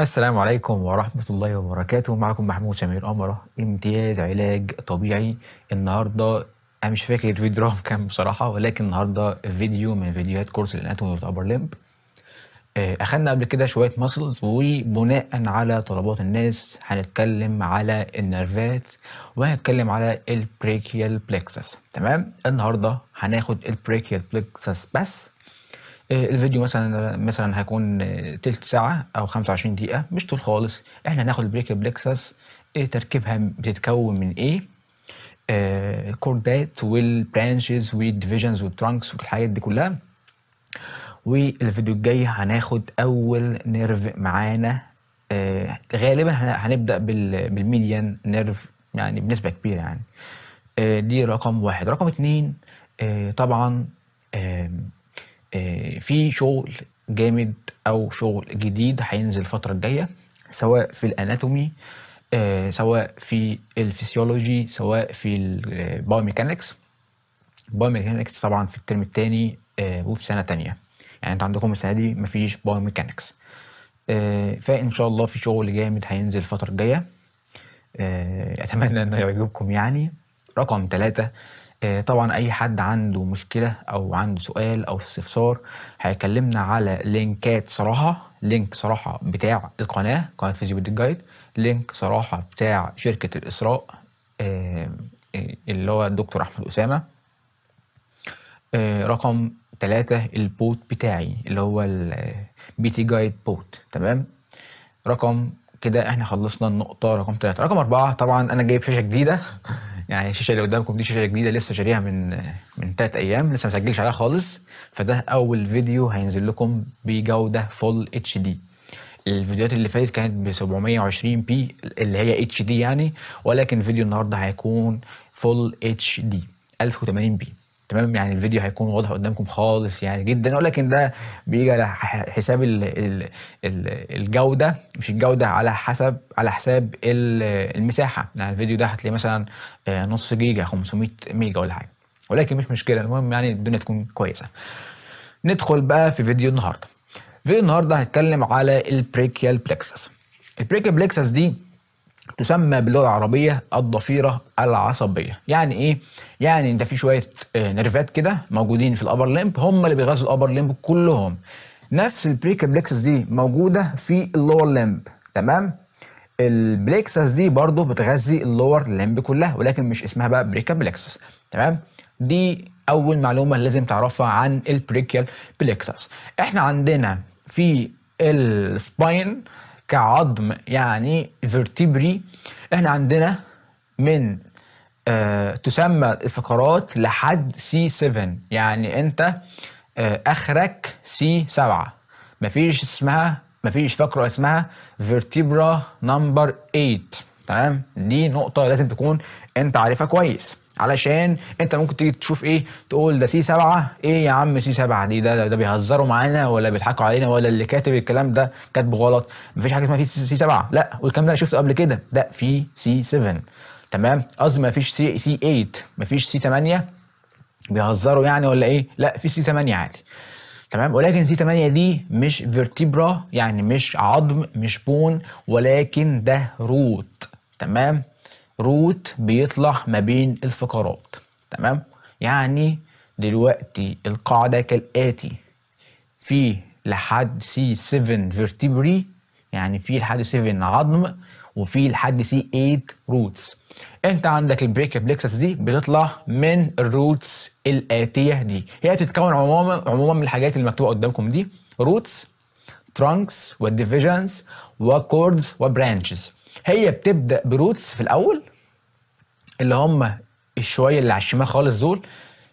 السلام عليكم ورحمة الله وبركاته معكم محمود سمير أمرة امتياز علاج طبيعي النهاردة أنا مش فاكر الفيديو رقم كام بصراحة ولكن النهاردة فيديو من فيديوهات كورس الأناتومي بتاع لمب آه، اخدنا قبل كده شويه ماسلز وبناء على طلبات الناس هنتكلم على النرفات وهنتكلم على البريكيال بلكسس تمام النهارده هناخد البريكيال بلكسس بس آه، الفيديو مثلا مثلا هيكون آه، تلت ساعه او 25 دقيقه مش طول خالص احنا هناخد البريكيال بلكسس تركيبها بتتكون من ايه الكوردات والبرانشز والديفيجنز والترانكس والحاجات دي كلها والفيديو الجاي هناخد اول نيرف معانا آه، غالبا هنبدا بالميديان نيرف يعني بنسبه كبيره يعني آه، دي رقم واحد رقم اتنين آه، طبعا في شغل جامد او شغل جديد هينزل الفتره الجايه سواء في الاناتومي سواء في الفسيولوجي سواء في البايوميكانكس البايوميكانكس طبعا في الترم الثاني وفي سنه تانيه يعني انتوا عندكم السنه دي مفيش باور ميكانكس آه، فان شاء الله في شغل جامد هينزل الفتره الجايه آه، اتمنى انه يعجبكم يعني رقم ثلاثة آه، طبعا اي حد عنده مشكله او عنده سؤال او استفسار هيكلمنا على لينكات صراحه لينك صراحه بتاع القناه قناه فيزيو جايد لينك صراحه بتاع شركه الاسراء اللي هو الدكتور احمد اسامه رقم 3 البوت بتاعي اللي هو البي تي جايد بوت تمام رقم كده احنا خلصنا النقطة رقم 3 رقم أربعة طبعا أنا جايب شاشة جديدة يعني الشاشة اللي قدامكم دي شاشة جديدة لسه شاريها من من تلات أيام لسه مسجلش عليها خالص فده أول فيديو هينزل لكم بجودة فول اتش دي الفيديوهات اللي فاتت كانت ب 720 بي اللي هي اتش دي يعني ولكن فيديو النهارده هيكون فول اتش دي 1080 بي تمام يعني الفيديو هيكون واضح قدامكم خالص يعني جدا ولكن ده بيجي على حساب الـ الـ الـ الجوده مش الجوده على حسب على حساب المساحه يعني الفيديو ده هتلاقيه مثلا آه، نص جيجا 500 ميجا ولا حاجه ولكن مش مشكله المهم يعني الدنيا تكون كويسه ندخل بقى في فيديو النهارده فيديو النهارده هنتكلم على البريكيال بلكسس البريكيال بلكسس دي تسمى باللغه العربيه الضفيره العصبيه يعني ايه يعني انت في شويه آه، نرفات كده موجودين في الابر ليمب هم اللي بيغذوا الابر ليمب كلهم نفس البريكابلكسس دي موجوده في اللور ليمب تمام البليكسس دي برضو بتغذي اللور ليمب كلها ولكن مش اسمها بقى بريكابلكسس تمام دي اول معلومه لازم تعرفها عن البريكيال بليكسس احنا عندنا في السباين كعظم يعني فيرتيبري احنا عندنا من آه تسمى الفقرات لحد سي 7 يعني انت آه اخرك سي 7 مفيش اسمها مفيش فقره اسمها فيرتيبرا نمبر 8 تمام دي نقطه لازم تكون انت عارفها كويس علشان انت ممكن تيجي تشوف ايه تقول ده سي 7 ايه يا عم سي 7 دي ده ده بيهزروا معانا ولا بيضحكوا علينا ولا اللي كاتب الكلام ده كاتبه غلط مفيش حاجه اسمها في سي 7 لا والكلام ده انا شفته قبل كده ده في سي 7 تمام قصدي مفيش سي سي 8 مفيش سي 8 بيهزروا يعني ولا ايه لا في سي 8 عادي تمام ولكن سي 8 دي مش فيرتيبرا يعني مش عظم مش بون ولكن ده روت تمام روت بيطلع ما بين الفقرات تمام يعني دلوقتي القاعدة كالآتي في لحد سي 7 vertebrae يعني في لحد 7 عظم وفي لحد سي 8 روتس انت عندك البريك بليكسس دي بتطلع من الروتس الاتيه دي هي بتتكون عموما عموما من الحاجات اللي مكتوبه قدامكم دي روتس ترانكس والديفيجنز وكوردز وبرانشز هي بتبدا بروتس في الاول اللي هم الشويه اللي على الشمال خالص دول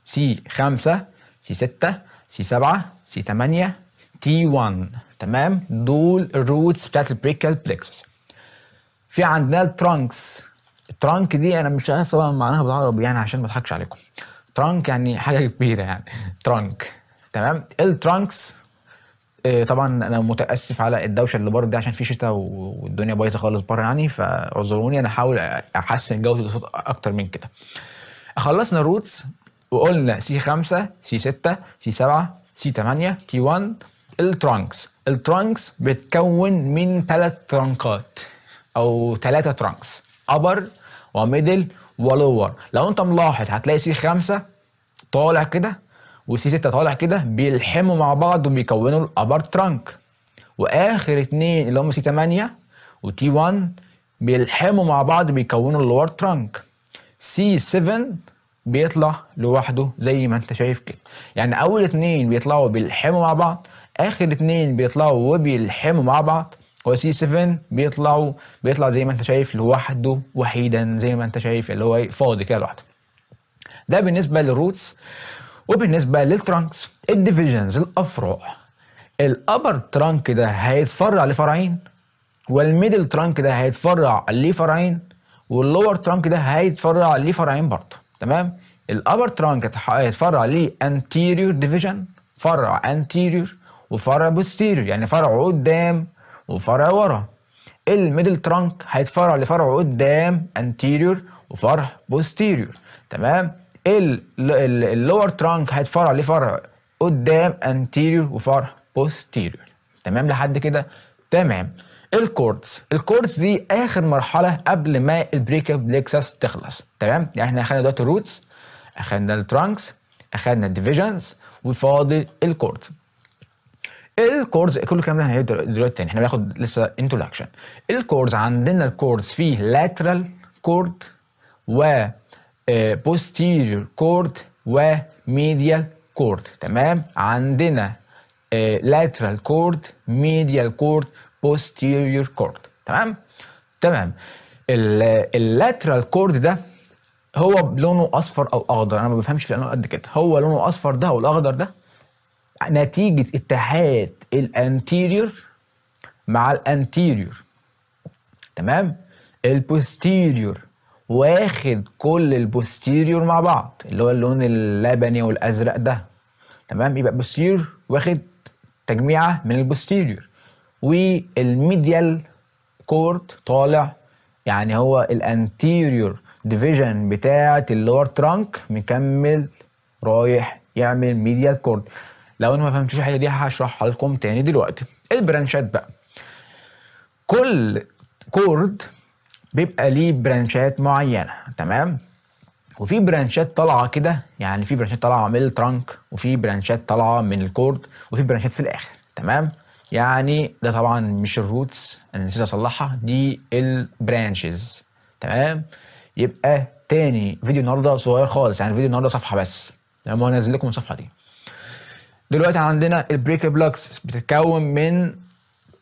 سي 5 سي 6 سي 7 سي 8 تي 1 تمام دول الروتس بتاعت البريكال بلكسس في عندنا الترانكس الترانك دي انا مش عارف طبعا معناها بالعربي يعني عشان ما اضحكش عليكم ترانك يعني حاجه كبيره يعني ترانك تمام الترانكس آه، طبعا انا متاسف على الدوشه اللي بره دي عشان في شتاء والدنيا بايظه خالص بره يعني فاعذروني انا هحاول احسن جوده الصوت اكتر من كده خلصنا الروتس وقلنا سي 5 سي 6 سي 7 سي 8 تي 1 الترانكس الترانكس بتكون من ثلاث ترانكات او ثلاثه ترانكس ابر وميدل ولور لو انت ملاحظ هتلاقي سي 5 طالع كده وسي 6 طالع كده بيلحموا مع بعض وبيكونوا الابر ترانك واخر اتنين اللي هم سي 8 وتي 1 بيلحموا مع بعض بيكونوا اللور ترانك سي 7 بيطلع لوحده زي ما انت شايف كده يعني اول اتنين بيطلعوا بيلحموا مع بعض اخر اتنين بيطلعوا وبيلحموا مع بعض وسي سي 7 بيطلعوا بيطلع زي ما انت شايف لوحده وحيدا زي ما انت شايف اللي هو فاضي كده لوحده ده بالنسبه للروتس وبالنسبه للترانكس الديفيجنز الافرع الابر ترانك ده هيتفرع لفرعين والميدل ترانك ده هيتفرع لفرعين واللور ترانك ده هيتفرع لفرعين برضه تمام الابر ترانك هيتفرع لانتيريور ديفيجن فرع انتيريور وفرع بوستيريور يعني فرع قدام وفرع ورا الميدل ترانك هيتفرع لفرع قدام انتيريور وفرع بوستيريور تمام اللور ترانك هيتفرع ليه فرع قدام انتيريور وفرع بوستيريور تمام لحد كده تمام الكوردز الكوردز دي اخر مرحله قبل ما البريك بليكسس تخلص تمام يعني احنا اخدنا دلوقتي الروتس اخدنا الترانكس اخدنا الديفيجنز وفاضل الكوردز الكوردز كل الكلام ده هنعيده دلوقتي تاني احنا بناخد لسه انتروداكشن الكوردز عندنا الكوردز فيه لاترال كورد و آه، posterior cord و medial cord تمام عندنا آه، lateral cord medial cord posterior cord تمام تمام اللاترال كورد ده هو لونه اصفر او اخضر انا ما بفهمش في الالوان قد كده هو لونه اصفر ده والاخضر ده نتيجه اتحاد الانتيريور مع الانتيريور تمام البوستيريور واخد كل البوستيريور مع بعض اللي هو اللون اللبني والازرق ده تمام يبقى بوستيريور واخد تجميعه من البوستيريور والميديال كورت طالع يعني هو الانتيريور ديفيجن بتاعه اللور ترانك مكمل رايح يعمل ميديال كورد لو انا ما فهمتوش الحاجه دي هشرحها لكم تاني دلوقتي البرانشات بقى كل كورد بيبقى ليه برانشات معينه تمام وفي برانشات طالعه كده يعني في برانشات طالعه من الترنك وفي برانشات طالعه من الكورد وفي برانشات في الاخر تمام يعني ده طبعا مش الروتس انا نسيت اصلحها دي البرانشز تمام يبقى تاني فيديو النهارده صغير خالص يعني فيديو النهارده صفحه بس تمام هو لكم الصفحه دي دلوقتي عندنا البريك بلوكس بتتكون من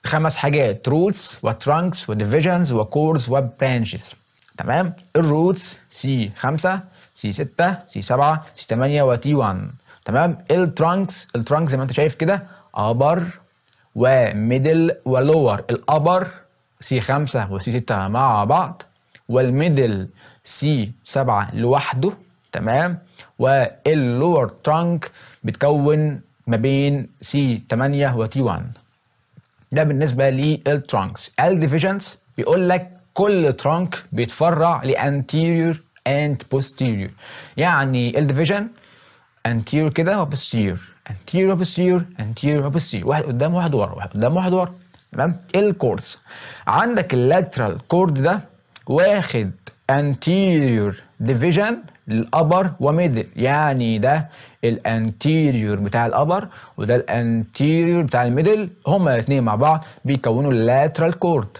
خمس حاجات روتس وترانكس وديفيجنز وكورز وبرانشز تمام الروتس سي 5 سي 6 سي 7 سي 8 وتي 1 تمام الترانكس الترانكس زي ما انت شايف كده ابر وميدل ولور الابر سي 5 وسي 6 مع بعض والميدل سي 7 لوحده تمام واللور ترانك بتكون ما بين سي 8 وتي 1 ده بالنسبه للترانكس الديفيجنس بيقول لك كل ترانك بيتفرع لانتيريور اند بوستيريور يعني ديفيجن انتيريور كده وبوستيريور انتيريور وبوستيريور انتيريور وبوستيريور واحد قدام واحد ورا واحد قدام واحد ورا تمام الكوردز عندك اللاترال كورد ده واخد انتيريور ديفيجن الابر وميدل يعني ده الانتيريور بتاع الابر وده الانتيريور بتاع الميدل هما الاثنين مع بعض بيكونوا اللاترال كورد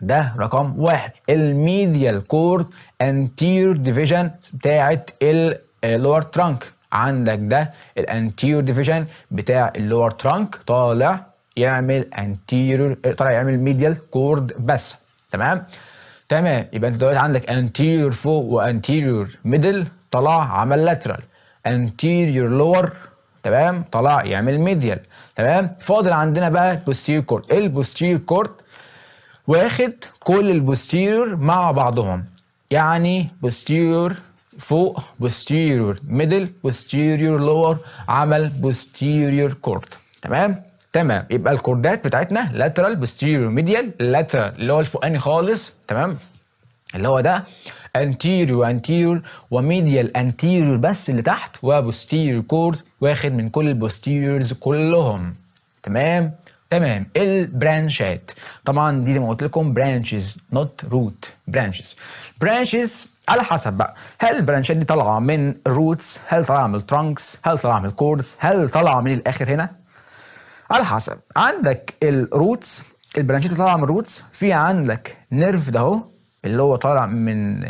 ده رقم واحد الميديال كورد انتيريور ديفيجن بتاعت اللور ترانك عندك ده الانتيريور ديفيجن بتاع اللور ترانك طالع يعمل انتيريور طالع يعمل ميديال كورد بس تمام تمام يبقى انت دلوقتي عندك انتيريور فوق وانتيريور ميدل طلع عمل لاترال انتيريور لور تمام طلع يعمل ميديال تمام فاضل عندنا بقى البوستيريور كورد البوستيريور كورت واخد كل البوستيريور مع بعضهم يعني بوستيريور فوق بوستيريور ميدل بوستيريور لور عمل بوستيريور كورت تمام تمام يبقى الكوردات بتاعتنا لاترال posterior ميديال لاترال اللي هو الفوقاني خالص تمام اللي هو ده anterior انتيريور وميديال anterior بس اللي تحت وبوستيريور كورد واخد من كل البوستيريورز كلهم تمام تمام البرانشات طبعا دي زي ما قلت لكم برانشز نوت روت برانشز برانشز على حسب بقى هل البرانشات دي طالعه من الروتس هل طالعه من الترانكس هل طالعه من الكوردز هل طالعه من الاخر هنا على حسب عندك الروتس البرانشيت اللي طالعه من الروتس في عندك نيرف ده اهو اللي هو طالع من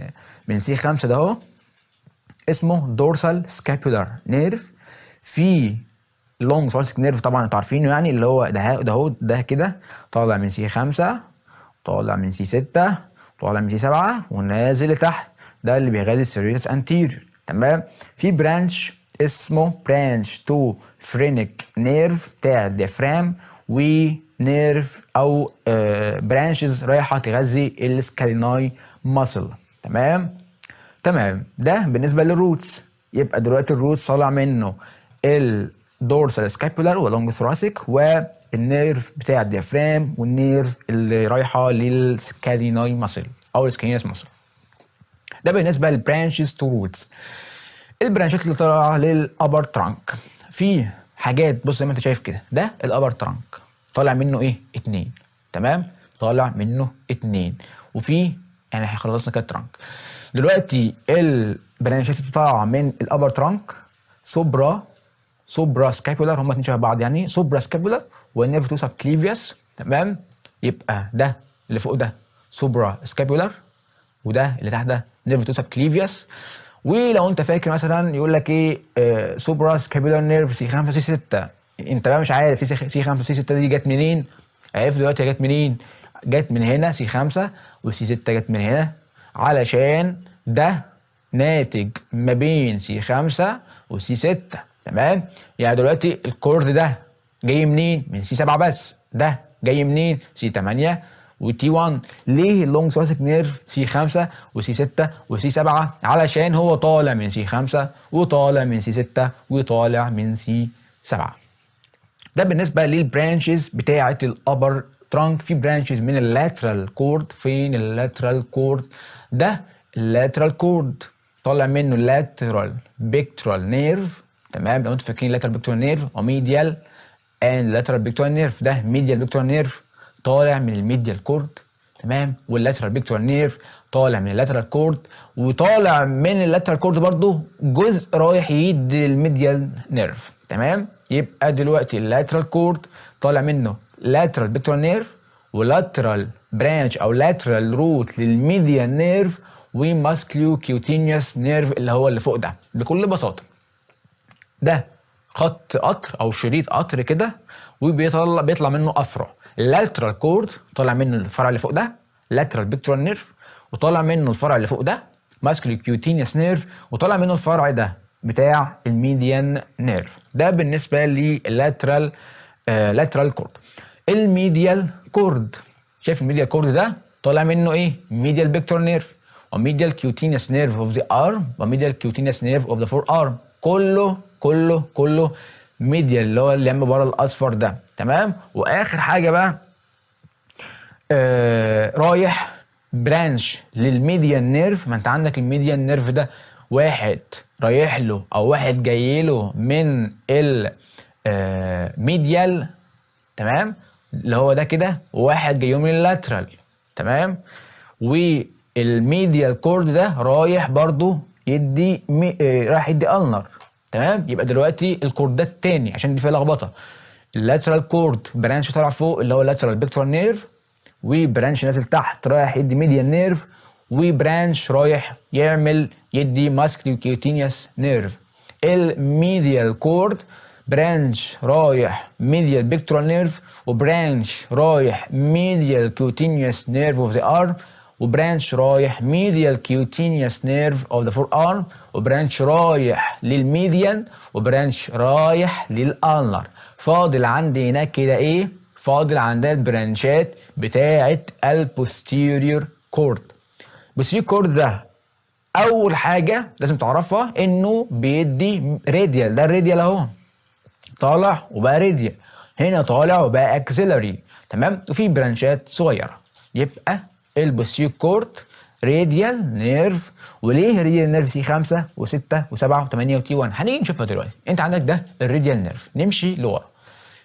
من سي 5 ده اهو اسمه دورسال سكابولار نيرف في لونج سالسك نيرف طبعا انتوا عارفينه يعني اللي هو ده ده اهو ده كده طالع من سي 5 طالع من سي 6 طالع من سي 7 ونازل لتحت ده اللي بيغذي السيريوس انتيريور تمام في برانش اسمه برانش تو فرينك نيرف بتاع الديافرام ونيرف او برانشز آه، رايحه تغذي السكاليناي ماسل تمام تمام ده بالنسبه للروتس يبقى دلوقتي الروتس طالع منه الدورسال سكابولار ولونج ثراسيك والنيرف بتاع الديافرام والنيرف اللي رايحه للسكاليناي ماسل او السكاليناس ماسل ده بالنسبه للبرانشز تو روتس البرانشات اللي طالعه للابر ترانك في حاجات بص زي ما انت شايف كده ده الابر ترانك طالع منه ايه اتنين تمام طالع منه اتنين وفي يعني احنا خلصنا كده ترانك دلوقتي البرانشات اللي طالعه من الابر ترانك سوبرا سوبرا سكابولار هما اتنين شبه بعض يعني سوبرا سكابولار والنيرف كليفيوس تمام يبقى ده اللي فوق ده سوبرا سكابولار وده اللي تحت ده نيرف كليفيوس ولو انت فاكر مثلا يقول لك ايه آه، سوبرا سكابيولار نيرف سي 5 سي 6 انت بقى مش عارف سي 5 سي 6 دي جت منين عرفت دلوقتي جت منين جت من هنا سي 5 وسي 6 جت من هنا علشان ده ناتج ما بين سي 5 وسي 6 تمام يعني دلوقتي الكورد ده جاي منين من سي 7 بس ده جاي منين سي 8 والتي 1 ليه اللونج ثوراسيك نيرف سي 5 وسي 6 وسي 7 علشان هو طالع من سي 5 وطالع من سي 6 وطالع من سي 7 ده بالنسبه للبرانشز بتاعه الابر ترانك في برانشز من اللاترال كورد فين اللاترال كورد ده اللاترال كورد طالع منه lateral pectoral نيرف تمام لو انتوا فاكرين lateral pectoral نيرف وميديال and lateral pectoral نيرف ده medial pectoral نيرف طالع من الميديا كورد تمام واللاترال بيكتورال نيرف طالع من اللاترال كورد وطالع من اللاترال كورد برضه جزء رايح يدي الميديا نيرف تمام يبقى دلوقتي اللاترال كورد طالع منه لاترال بيكتورال نيرف ولاترال برانش او لاترال روت للميديا نيرف وماسكليو كيوتينيوس نيرف اللي هو اللي فوق ده بكل بساطه ده خط قطر او شريط قطر كده وبيطلع بيطلع منه افرع لاترال كورد طالع منه الفرع اللي فوق ده لاترال بيكترال نيرف وطالع منه الفرع اللي فوق ده ماسكل كيوتينيوس نيرف وطالع منه الفرع ده بتاع الميديان نيرف ده بالنسبه للاترال لاترال كورد الميديال كورد شايف الميديال كورد ده طالع منه ايه ميديال بيكترال نيرف وميديال كيوتينيوس نيرف اوف ذا ارم وميديال كيوتينيوس نيرف اوف ذا فور ارم كله كله كله ميديا اللي هو اللي بره الاصفر ده تمام واخر حاجه بقى آه رايح برانش للميديا نيرف ما انت عندك الميديا نيرف ده واحد رايح له او واحد جاي له من الميديال آه، تمام اللي هو ده كده وواحد جاي من اللاترال تمام والميديال كورد ده رايح برضو يدي مي... آه، رايح يدي النر تمام يبقى دلوقتي الكوردات الثاني عشان دي فيها لخبطه اللاترال كورد برانش طالع فوق اللي هو اللاترال بيكتورال نيرف وبرانش نازل تحت رايح يدي ميديان نيرف وبرانش رايح يعمل يدي كيوتينيوس نيرف الميديال كورد برانش رايح ميديال بيكتورال نيرف وبرانش رايح ميديال كيوتينيوس نيرف اوف ذا ارم وبرانش رايح ميديال كيوتينيوس نيرف اوف ذا فور ارم وبرانش رايح للميديان وبرانش رايح للالنر فاضل عندي هناك كده ايه فاضل عندنا البرانشات بتاعه البوستيريور كورد البوستيريور كورد ده اول حاجه لازم تعرفها انه بيدي راديال ده الراديال اهو طالع وبقى راديال هنا طالع وبقى اكسلري تمام وفي برانشات صغيره يبقى البوسيو كورت راديال نيرف وليه ريديال نيرف سي 5 و6 و7 و8 وتي 1 هنيجي نشوفها دلوقتي انت عندك ده الراديال نيرف نمشي لورا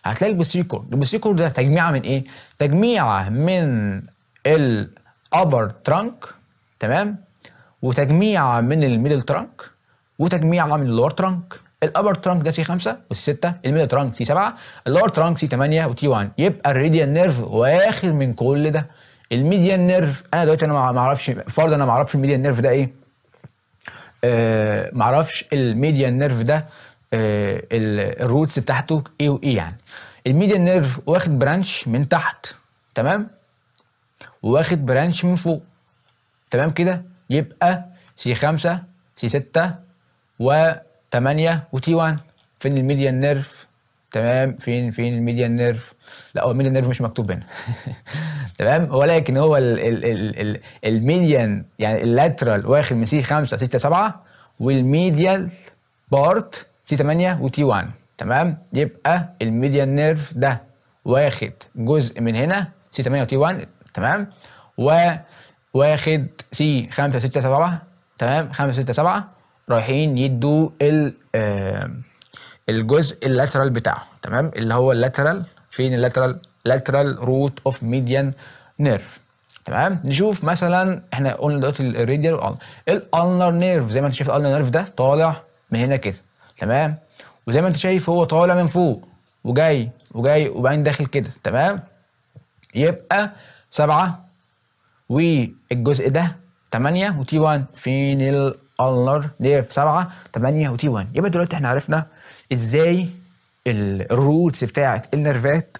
هتلاقي البوسيو كورت البوسيو كورت ده تجميعه من ايه تجميعه من الابر ترانك تمام وتجميعه من الميدل ترانك وتجميعه من اللور ترانك الابر ترانك ده سي 5 وسي 6 الميدل ترانك سي 7 اللور ترانك سي 8 وتي 1 يبقى الراديال نيرف واخد من كل ده الميديا نيرف انا دلوقتي انا ما اعرفش فرض انا ما اعرفش الميديا نيرف ده ايه آه، ما اعرفش الميديا نيرف ده آه، الروتس بتاعته ايه وايه يعني الميديا نيرف واخد برانش من تحت تمام واخد برانش من فوق تمام كده يبقى سي 5 سي 6 و 8 وتي 1 فين الميديا نيرف تمام فين فين الميديا نيرف لا هو الميديا نيرف مش مكتوب هنا تمام ولكن هو الميديان يعني اللاترال واخد من سي 5 6 7 والميديال بارت سي 8 وتي 1 تمام يبقى الميديان نيرف ده واخد جزء من هنا سي 8 وتي 1 تمام وواخد سي 5 6 7 تمام 5 6 7 رايحين يدوا ال آه الجزء اللاترال بتاعه تمام اللي هو اللاترال فين اللاترال لاترال روت اوف ميديان نيرف تمام نشوف مثلا احنا قلنا دلوقتي الراديال الالنر نيرف زي ما انت شايف الالنر نيرف ده طالع من هنا كده تمام وزي ما انت شايف هو طالع من فوق وجاي وجاي وبعدين داخل كده تمام يبقى سبعة والجزء ده 8 وتي 1 فين الر دي 7 8 وتي 1 يبقى دلوقتي احنا عرفنا ازاي الروتس بتاعت النرفات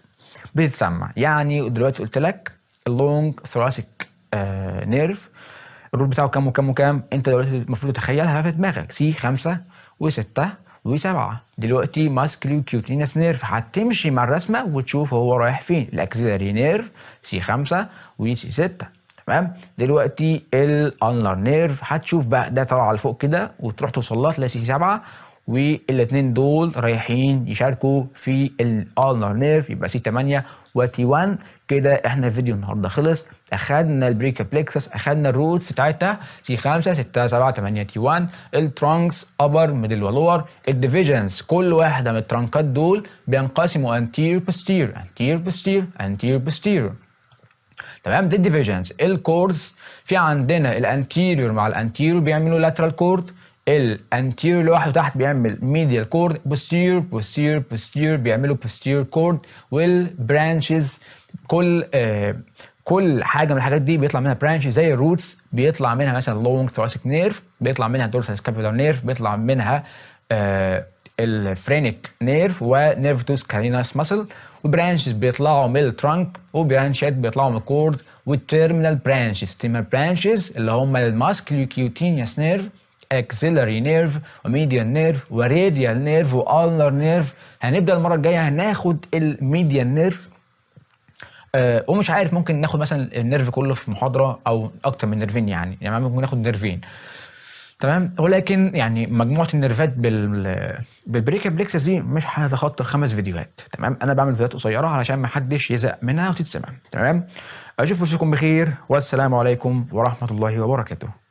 بتتسمع يعني دلوقتي قلت لك اللونج ثراسيك نيرف الروت بتاعه كام وكام وكام انت دلوقتي المفروض تتخيلها في دماغك سي 5 و6 و7 دلوقتي ماسكليو كيوتينس نيرف هتمشي مع الرسمه وتشوف هو رايح فين الاكسيلاري نيرف سي 5 وسي 6 تمام دلوقتي الالنر نيرف هتشوف بقى ده على لفوق كده وتروح توصل لها تلاقي سي 7 والاثنين دول رايحين يشاركوا في الالنر نيرف يبقى سي 8 وتي 1 كده احنا فيديو النهارده خلص اخدنا بليكسس اخدنا الروتس بتاعتها سي 5 6 7 8 تي 1 الترانكس ابر ميدل ولور الديفيجنز كل واحده من الترانكات دول بينقسموا انتير بوستير انتير بوستير انتير بوستير تمام دي الديفيجنز الكوردز في عندنا الانتيريور مع الانتيريور بيعملوا لاترال كورد الانتيريور لوحده تحت بيعمل ميديال كورد بوستير بوستير بوستير بيعملوا بوستير كورد والبرانشز كل آه كل حاجه من الحاجات دي بيطلع منها برانش زي الروتس بيطلع منها مثلا لونج ثوراسيك نيرف بيطلع منها دورسال سكابولار نيرف بيطلع منها آه الفرينيك نيرف ونيرف توس كاريناس ماسل وبرانشز بيطلعوا من الترنك وبرانشات بيطلعوا من الكورد والترمينال برانشز تيمر برانشز اللي هم الماسكليو كيوتينيوس نيرف اكسيلاري نيرف وميديان نيرف وراديال نيرف والنر نيرف هنبدا المره الجايه هناخد الميديان نيرف أه ومش عارف ممكن ناخد مثلا النيرف كله في محاضره او اكتر من نيرفين يعني يعني ممكن ناخد نيرفين تمام ولكن يعني مجموعه النرفات بال بالبريك بليكسس دي مش هتخطر خمس فيديوهات تمام انا بعمل فيديوهات قصيره علشان ما حدش يزهق منها وتتسمع تمام اشوف وشكم بخير والسلام عليكم ورحمه الله وبركاته